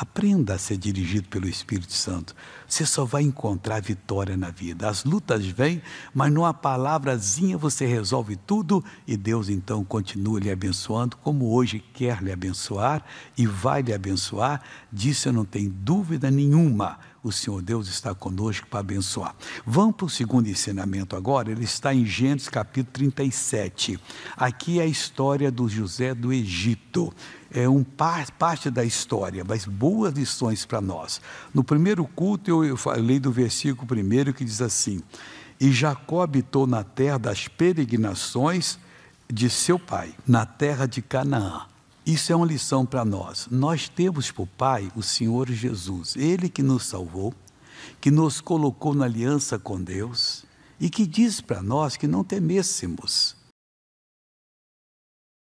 Aprenda a ser dirigido pelo Espírito Santo. Você só vai encontrar vitória na vida. As lutas vêm, mas numa palavrazinha você resolve tudo e Deus então continua lhe abençoando, como hoje quer lhe abençoar e vai lhe abençoar. Disso eu não tenho dúvida nenhuma o Senhor Deus está conosco para abençoar. Vamos para o segundo ensinamento agora, ele está em Gênesis capítulo 37. Aqui é a história do José do Egito. É um par, parte da história, mas boas lições para nós. No primeiro culto, eu, eu falei do versículo primeiro que diz assim: E Jacó habitou na terra das peregrinações de seu pai, na terra de Canaã isso é uma lição para nós. Nós temos por Pai o Senhor Jesus, Ele que nos salvou, que nos colocou na aliança com Deus e que diz para nós que não temêssemos